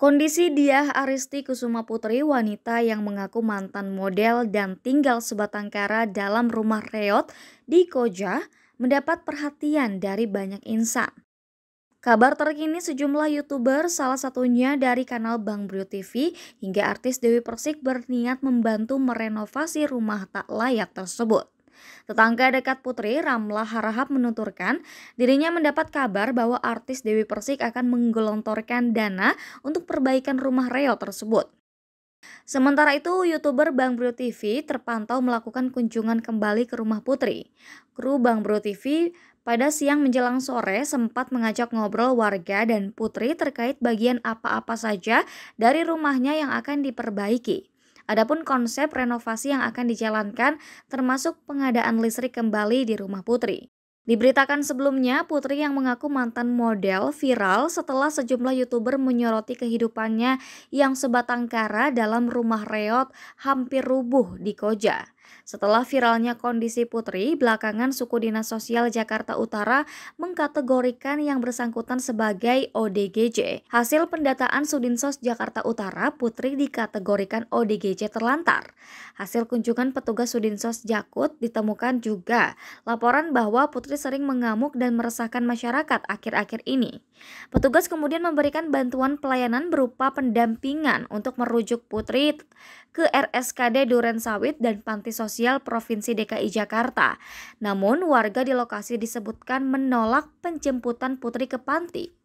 Kondisi Diah Aristi Kusuma Putri, wanita yang mengaku mantan model dan tinggal sebatang kara dalam rumah reot di Koja, mendapat perhatian dari banyak insan. Kabar terkini sejumlah YouTuber, salah satunya dari kanal Bang Brio TV, hingga artis Dewi Persik berniat membantu merenovasi rumah tak layak tersebut. Tetangga dekat Putri, Ramlah Harahap menuturkan, dirinya mendapat kabar bahwa artis Dewi Persik akan menggelontorkan dana untuk perbaikan rumah reo tersebut. Sementara itu, YouTuber Bang Bro TV terpantau melakukan kunjungan kembali ke rumah Putri. Kru Bang Bro TV pada siang menjelang sore sempat mengajak ngobrol warga dan Putri terkait bagian apa-apa saja dari rumahnya yang akan diperbaiki. Adapun konsep renovasi yang akan dijalankan termasuk pengadaan listrik kembali di rumah Putri. Diberitakan sebelumnya, Putri yang mengaku mantan model viral setelah sejumlah YouTuber menyoroti kehidupannya yang sebatang kara dalam rumah reot hampir rubuh di Koja. Setelah viralnya kondisi Putri, belakangan suku Dinas Sosial Jakarta Utara mengkategorikan yang bersangkutan sebagai ODGJ. Hasil pendataan Sudinsos Jakarta Utara, Putri dikategorikan ODGJ terlantar. Hasil kunjungan petugas Sudinsos Jakut ditemukan juga laporan bahwa Putri sering mengamuk dan meresahkan masyarakat akhir-akhir ini. Petugas kemudian memberikan bantuan pelayanan berupa pendampingan untuk merujuk Putri ke RSKD Duren Sawit dan Panti Sosial Provinsi DKI Jakarta. Namun warga di lokasi disebutkan menolak penjemputan Putri ke panti.